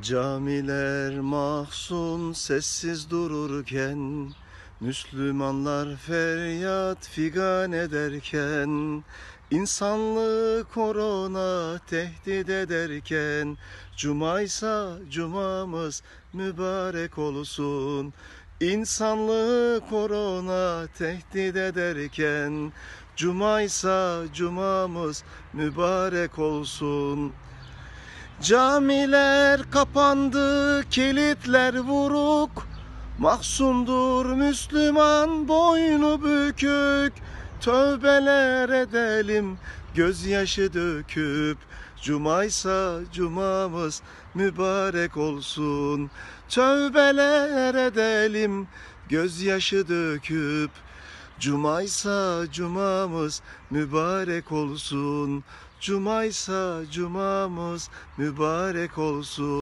Camiler mahzun sessiz dururken Müslümanlar feryat figan ederken İnsanlığı korona tehdit ederken Cumaysa cumamız mübarek olsun İnsanlığı korona tehdit ederken Cumaysa cumamız mübarek olsun Camiler kapandı, kilitler vuruk. Mahsumdur Müslüman boynu bükük. Tövbeler edelim, gözyaşı döküp. Cumaysa cumamız mübarek olsun. Tövbeler edelim, gözyaşı döküp. Cumaysa cumamız mübarek olsun. Cumaysa cumamız mübarek olsun.